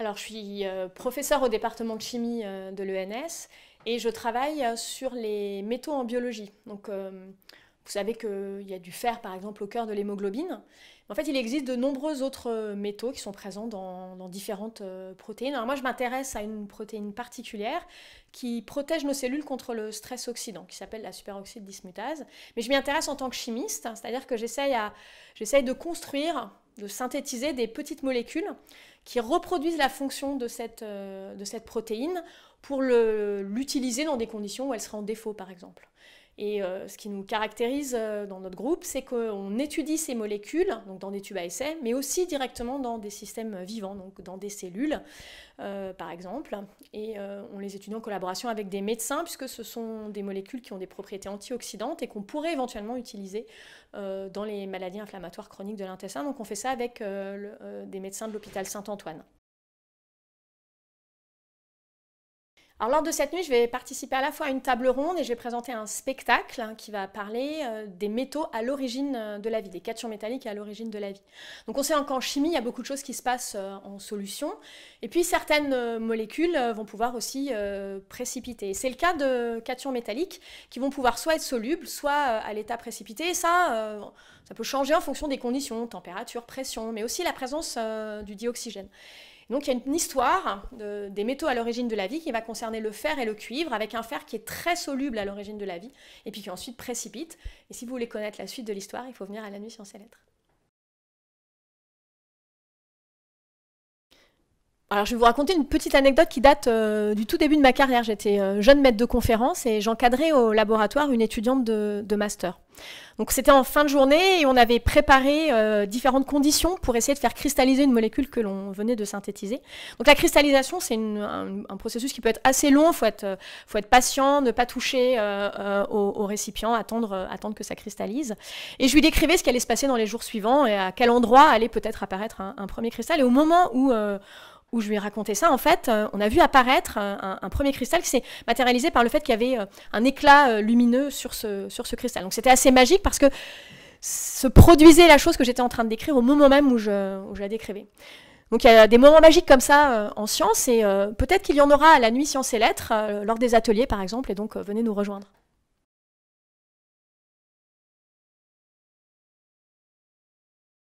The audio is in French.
Alors, je suis professeur professeure au département de chimie euh, de l'ENS et je travaille euh, sur les métaux en biologie. Donc, euh, vous savez qu'il y a du fer, par exemple, au cœur de l'hémoglobine. En fait, il existe de nombreux autres métaux qui sont présents dans, différentes protéines. Alors, moi, je m'intéresse à une protéine particulière qui protège nos cellules contre le stress oxydant, qui s'appelle la superoxyde dismutase. Mais je m'y intéresse en tant que chimiste, c'est-à-dire que j'essaye de construire de synthétiser des petites molécules qui reproduisent la fonction de cette, euh, de cette protéine pour l'utiliser dans des conditions où elle serait en défaut, par exemple. Et euh, ce qui nous caractérise euh, dans notre groupe, c'est qu'on étudie ces molécules, donc dans des tubes à essai, mais aussi directement dans des systèmes vivants, donc dans des cellules, euh, par exemple. Et on les étudie en collaboration avec des médecins, puisque ce sont des molécules qui ont des propriétés antioxydantes et qu'on pourrait éventuellement utiliser dans les maladies inflammatoires chroniques de l'intestin. Donc on fait ça avec des médecins de l'hôpital Saint-Antoine. lors de cette nuit, je vais participer à la fois à une table ronde et je vais présenter un spectacle hein, qui va parler euh, des métaux à l'origine euh, de la vie, des cations métalliques à l'origine de la vie. Donc, on sait qu'en chimie, il y a beaucoup de choses qui se passent euh, en solution. Et puis, certaines molécules vont pouvoir aussi précipiter. C'est le cas de cations métalliques qui vont pouvoir soit être solubles, soit à l'état précipité. Et ça, ça peut changer en fonction des conditions, température, pression, mais aussi la présence du dioxygène donc il y a une histoire des métaux à l'origine de la vie qui va concerner le fer et le cuivre, avec un fer qui est très soluble à l'origine de la vie, et puis qui ensuite précipite. Et si vous voulez connaître la suite de l'histoire, il faut venir à la nuit sur ces lettres. je vais vous raconter une petite anecdote qui date euh, du tout début de ma carrière. J'étais euh, jeune maître de conférence et j'encadrais au laboratoire une étudiante de, master. Donc, c'était en fin de journée et on avait préparé euh, différentes conditions pour essayer de faire cristalliser une molécule que l'on venait de synthétiser. Donc, la cristallisation, c'est un, processus qui peut être assez long. Il faut être, faut être patient, ne pas toucher au, récipient, attendre, attendre que ça cristallise. Et je lui décrivais ce qui allait se passer dans les jours suivants et à quel endroit allait peut-être apparaître un, un, premier cristal. Et au moment où où je lui ai ça, en fait, euh, on a vu apparaître euh, un, premier cristal qui s'est matérialisé par le fait qu'il y avait euh, un éclat lumineux sur ce, sur ce cristal. Donc c'était assez magique parce que se produisait la chose que j'étais en train de décrire au moment même où je, je la décrivais. Donc il y a des moments magiques comme ça en science et peut-être qu'il y en aura à la nuit science et lettres lors des ateliers par exemple et donc venez nous rejoindre.